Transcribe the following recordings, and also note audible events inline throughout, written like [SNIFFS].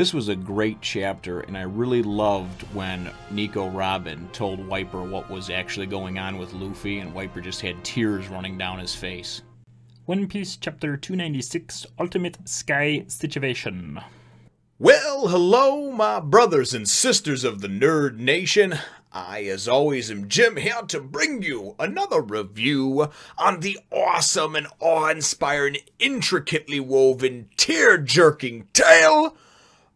This was a great chapter, and I really loved when Nico Robin told Wiper what was actually going on with Luffy, and Wiper just had tears running down his face. One Piece Chapter 296 Ultimate Sky Situation. Well, hello, my brothers and sisters of the Nerd Nation. I, as always, am Jim here to bring you another review on the awesome and awe inspiring, intricately woven, tear jerking tale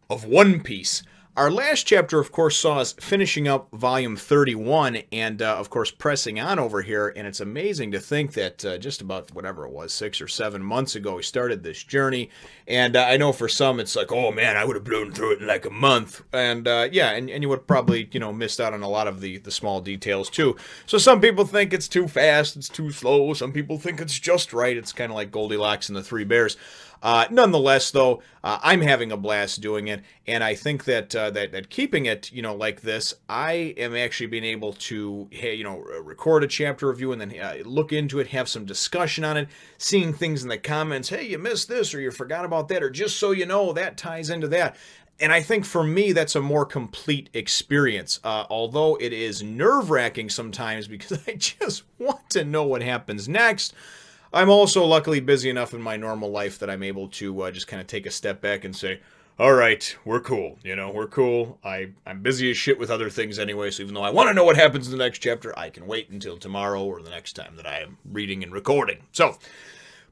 of One Piece our last chapter, of course, saw us finishing up volume 31 and, uh, of course, pressing on over here. And it's amazing to think that uh, just about whatever it was, six or seven months ago, we started this journey. And uh, I know for some, it's like, oh man, I would have blown through it in like a month. And uh, yeah, and, and you would probably, you know, missed out on a lot of the, the small details too. So some people think it's too fast, it's too slow. Some people think it's just right. It's kind of like Goldilocks and the Three Bears. Uh, nonetheless, though, uh, I'm having a blast doing it. And I think that uh, that that keeping it you know like this, I am actually being able to hey, you know record a chapter review and then uh, look into it, have some discussion on it, seeing things in the comments. Hey, you missed this, or you forgot about that, or just so you know that ties into that. And I think for me, that's a more complete experience. Uh, although it is nerve wracking sometimes [LAUGHS] because I just want to know what happens next. I'm also luckily busy enough in my normal life that I'm able to uh, just kind of take a step back and say, all right, we're cool. You know, we're cool. I, I'm busy as shit with other things anyway, so even though I want to know what happens in the next chapter, I can wait until tomorrow or the next time that I am reading and recording. So,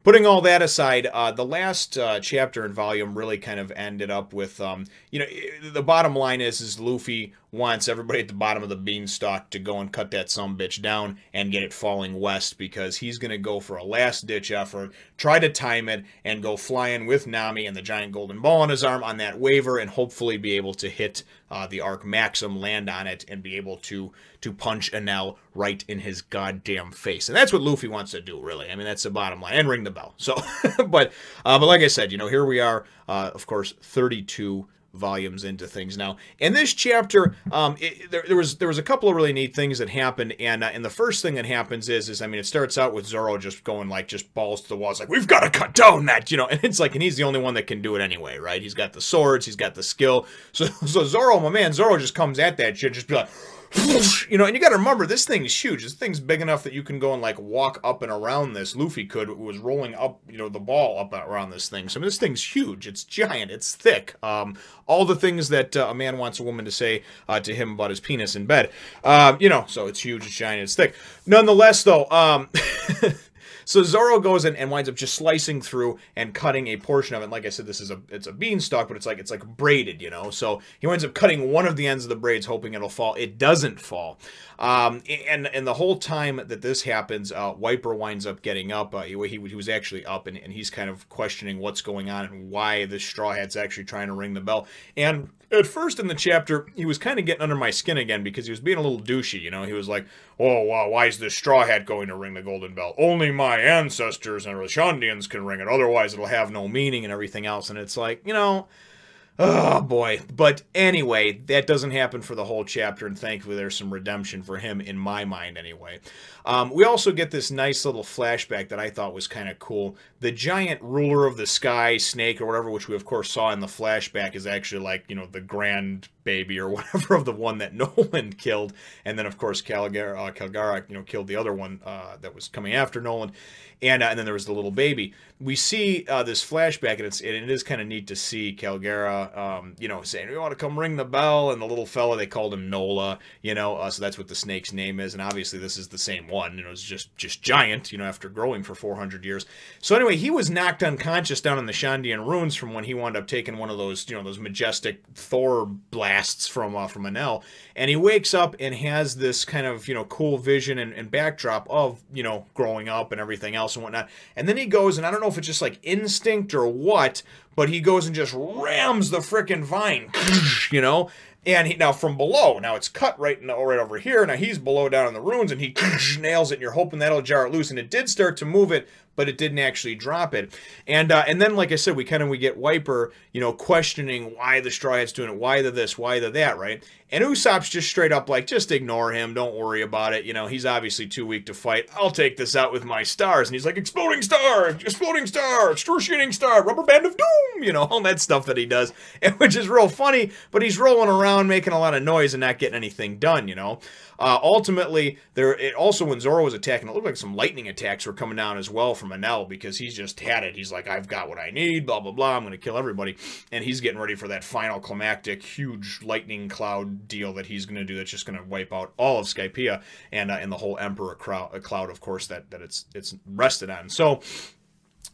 putting all that aside, uh, the last uh, chapter and volume really kind of ended up with, um, you know, the bottom line is, is Luffy wants everybody at the bottom of the beanstalk to go and cut that some bitch down and get it falling west because he's going to go for a last ditch effort, try to time it, and go flying with Nami and the giant golden ball in his arm on that waiver and hopefully be able to hit uh, the Arc Maxim, land on it, and be able to to punch Anel right in his goddamn face. And that's what Luffy wants to do, really. I mean, that's the bottom line. And ring the bell. So, [LAUGHS] but, uh, but like I said, you know, here we are, uh, of course, 32 volumes into things now. In this chapter, um, it, there, there, was there was a couple of really neat things that happened, and uh, and the first thing that happens is is I mean it starts out with Zoro just going like just balls to the walls like we've got to cut down that you know, and it's like and he's the only one that can do it anyway, right? He's got the swords, he's got the skill, so [LAUGHS] so Zoro, my man, Zoro just comes at that shit, just be like. [LAUGHS] you know, and you got to remember this thing's huge. This thing's big enough that you can go and like walk up and around this. Luffy could was rolling up, you know, the ball up around this thing. So I mean, this thing's huge. It's giant. It's thick. Um, all the things that uh, a man wants a woman to say uh, to him about his penis in bed. Uh, you know, so it's huge. It's giant. It's thick. Nonetheless, though. Um, [LAUGHS] So Zoro goes in and winds up just slicing through and cutting a portion of it. And like I said, this is a it's a beanstalk, but it's like it's like braided, you know. So he winds up cutting one of the ends of the braids, hoping it'll fall. It doesn't fall. Um, and and the whole time that this happens, uh, Wiper winds up getting up. Uh, he, he, he was actually up, and, and he's kind of questioning what's going on and why this straw hat's actually trying to ring the bell. And at first in the chapter, he was kind of getting under my skin again because he was being a little douchey, you know. He was like, "Oh wow, why is this straw hat going to ring the golden bell? Only my my ancestors and Rishandians can ring it, otherwise it'll have no meaning and everything else. And it's like, you know, oh boy. But anyway, that doesn't happen for the whole chapter, and thankfully there's some redemption for him in my mind anyway. Um, we also get this nice little flashback that I thought was kind of cool. The giant ruler of the sky, snake, or whatever, which we of course saw in the flashback, is actually like, you know, the grand baby or [LAUGHS] whatever of the one that [LAUGHS] Nolan killed. And then, of course, Calgar- uh, Calgara, you know, killed the other one uh, that was coming after Nolan. And, uh, and then there was the little baby. We see uh, this flashback, and it's and it is kind of neat to see Calgara, um, you know, saying, we want to come ring the bell. And the little fella, they called him Nola, you know, uh, so that's what the snake's name is. And obviously, this is the same one. You know, it's just, just giant, you know, after growing for 400 years. So anyway, he was knocked unconscious down in the Shandian ruins from when he wound up taking one of those, you know, those majestic Thor blasts blasts from uh, from Anel, and he wakes up and has this kind of you know cool vision and, and backdrop of you know growing up and everything else and whatnot. And then he goes and I don't know if it's just like instinct or what, but he goes and just rams the frickin' vine, [LAUGHS] you know. And he, now from below, now it's cut right now, right over here. Now he's below down in the ruins, and he [LAUGHS] nails it. And you're hoping that'll jar it loose, and it did start to move it, but it didn't actually drop it. And uh, and then, like I said, we kind of we get Wiper, you know, questioning why the Straw Hat's doing it, why the this, why the that, right? And Usopp's just straight up like, just ignore him, don't worry about it. You know, he's obviously too weak to fight. I'll take this out with my stars. And he's like, exploding star, exploding star, excruciating star, rubber band of doom, you know, [LAUGHS] all that stuff that he does, which is real funny. But he's rolling around making a lot of noise and not getting anything done, you know. Uh, ultimately, there it also when Zoro was attacking, it looked like some lightning attacks were coming down as well from Anel because he's just had it. He's like, I've got what I need, blah blah blah. I'm gonna kill everybody, and he's getting ready for that final climactic huge lightning cloud deal that he's gonna do. That's just gonna wipe out all of Skypea and uh, and the whole Emperor crowd, uh, cloud, of course, that that it's it's rested on. So.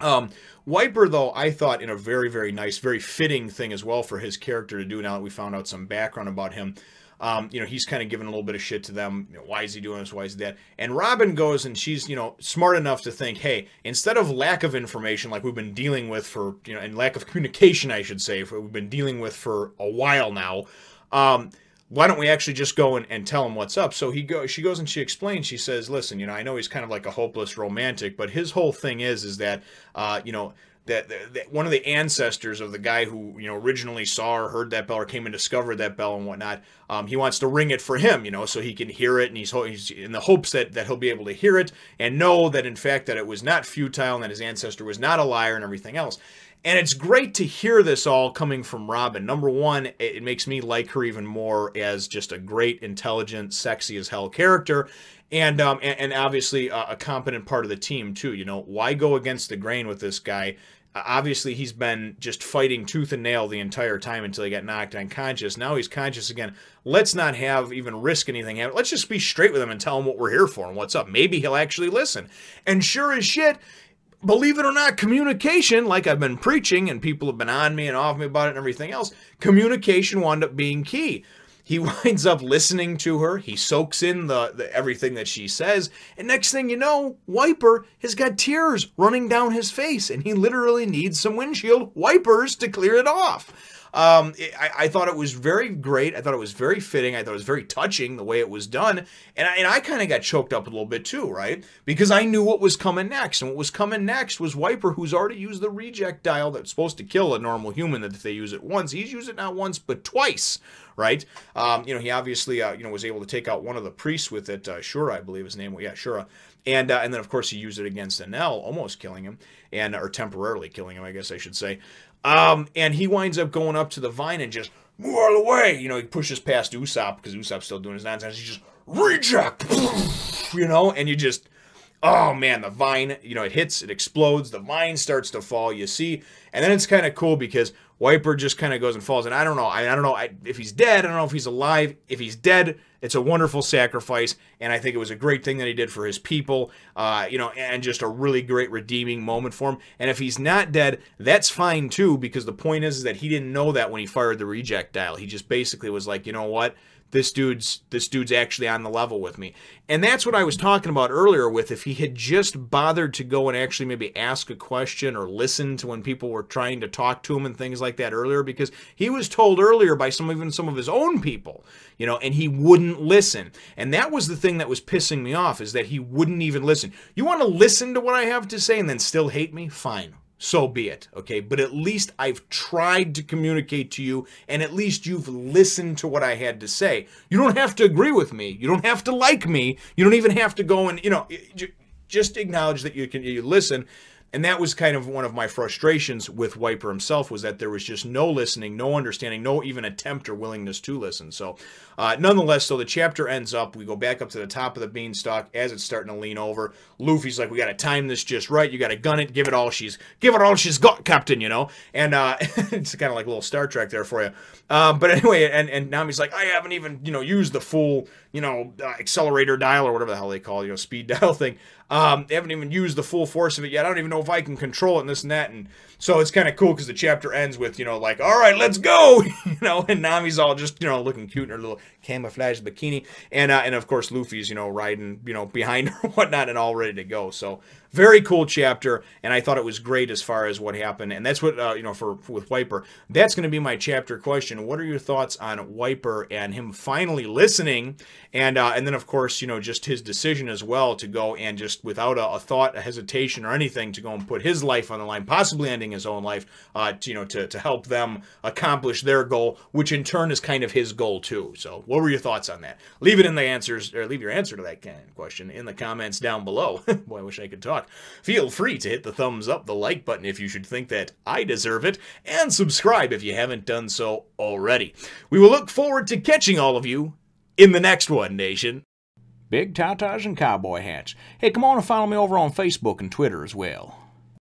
Um, Wiper, though, I thought in a very, very nice, very fitting thing as well for his character to do now that we found out some background about him, um, you know, he's kind of giving a little bit of shit to them. You know, why is he doing this? Why is that? And Robin goes and she's, you know, smart enough to think, hey, instead of lack of information like we've been dealing with for, you know, and lack of [LAUGHS] communication, I should say, we've been dealing with for a while now, um, why don't we actually just go and, and tell him what's up? So he go, she goes and she explains. She says, listen, you know, I know he's kind of like a hopeless romantic, but his whole thing is, is that, uh, you know, that, that, that, one of the ancestors of the guy who you know originally saw or heard that bell or came and discovered that bell and whatnot, um, he wants to ring it for him, you know, so he can hear it, and he's, he's in the hopes that that he'll be able to hear it and know that in fact that it was not futile and that his ancestor was not a liar and everything else. And it's great to hear this all coming from Robin. Number one, it makes me like her even more as just a great, intelligent, sexy as hell character. And, um, and, and obviously a, a competent part of the team too. You know, why go against the grain with this guy? obviously, he's been just fighting tooth and nail the entire time until he got knocked unconscious. Now he's conscious again. Let's not have even risk anything Let's just be straight with him and tell him what we're here for and what's up. Maybe he'll actually listen. And sure as shit, believe it or not, communication, like I've been preaching and people have been on me and off me about it and everything else, communication wound up being key. He [LAUGHS] winds up listening to her. He soaks in the, the everything that she says. And next thing you know, Wiper has got tears running down his face and he literally needs some windshield wipers to clear it off. Um, it, I, I, thought it was very great. I thought it was very fitting. I thought it was very touching the way it was done. And I, and I kind of got choked up a little bit too, right? Because I knew what was coming next. And what was coming next was Wiper, who's already used the reject dial that's supposed to kill a normal human that if they use it once. He's used it not once, but twice, right? Um, you know, he obviously, uh, you know, was able to take out one of the priests with it. Uh, Shura, I believe his name was. Yeah, Shura. And, uh, and then, of course, he used it against Anel, almost killing him, and or temporarily killing him, I guess I should say. Um, and he winds up going up to the vine and just move out of the way. You know, he pushes past Usopp because Usopp's still doing his nonsense. He just reject, [SNIFFS] you know, and you just oh man, the vine, you know, it hits, it explodes, the vine starts to fall, you see. And then it's kind of cool because Wiper just kind of goes and falls. And I don't know, I, I don't know I, if he's dead, I don't know if he's alive. If he's dead, it's a wonderful sacrifice. And I think it was a great thing that he did for his people, uh, you know, and just a really great redeeming moment for him. And if he's not dead, that's fine too, because the point is, is that he didn't know that when he fired the reject dial. He just basically was like, you know what? this dude's this dude's actually on the level with me. And that's what I was talking about earlier with if he had just bothered to go and actually maybe ask a question or listen to when people were trying to talk to him and things like that earlier because he was told earlier by some even some of his own people, you know, and he wouldn't listen. And that was the thing that was pissing me off is that he wouldn't even listen. You want to listen to what I have to say and then still hate me? Fine so be it, okay? But at least I've tried to communicate to you, and at least you've listened to what I had to say. You don't have to agree with me. You don't have to like me. You don't even have to go and, you know, just acknowledge that you can you listen. And that was kind of one of my frustrations with Wiper himself was that there was just no listening, no understanding, no even attempt or willingness to listen. So uh, nonetheless, so the chapter ends up, we go back up to the top of the beanstalk as it's starting to lean over. Luffy's like, we got to time this just right. You got to gun it, give it all she's, give it all she's got, Captain, you know? And uh, [LAUGHS] it's kind of like a little Star Trek there for you. Um, but anyway, and, and Nami's like, I haven't even, you know, used the full you know, uh, accelerator dial or whatever the hell they call, it, you know, speed [LAUGHS] dial thing. Um, they haven't even used the full force of it yet. I don't even know if I can control it and this and that. And so it's kind of cool because the chapter ends with, you know, like, all right, let's go, [LAUGHS] you know, and Nami's all just, you know, looking cute in her little camouflage bikini. And, uh, and of course, Luffy's, you know, riding, you know, behind [LAUGHS] her whatnot and all ready to go. So very cool chapter. And I thought it was great as far as what happened. And that's what, uh, you know, for with Wiper, that's going to be my chapter question. What are your thoughts on Wiper and him finally listening? And, uh, and then of course, you know, just his decision as well to go and just without a, a thought, a hesitation or anything to go and put his life on the line, possibly ending his own life, uh, to, you know, to, to help them accomplish their goal, which in turn is kind of his goal too. So what were your thoughts on that? Leave it in the answers, or leave your answer to that question in the comments down below. [LAUGHS] Boy, I wish I could talk. Feel free to hit the thumbs up, the like button if you should think that I deserve it, and subscribe if you haven't done so already. We will look forward to catching all of you in the next one, Nation big tie ties and cowboy hats. Hey, come on and follow me over on Facebook and Twitter as well.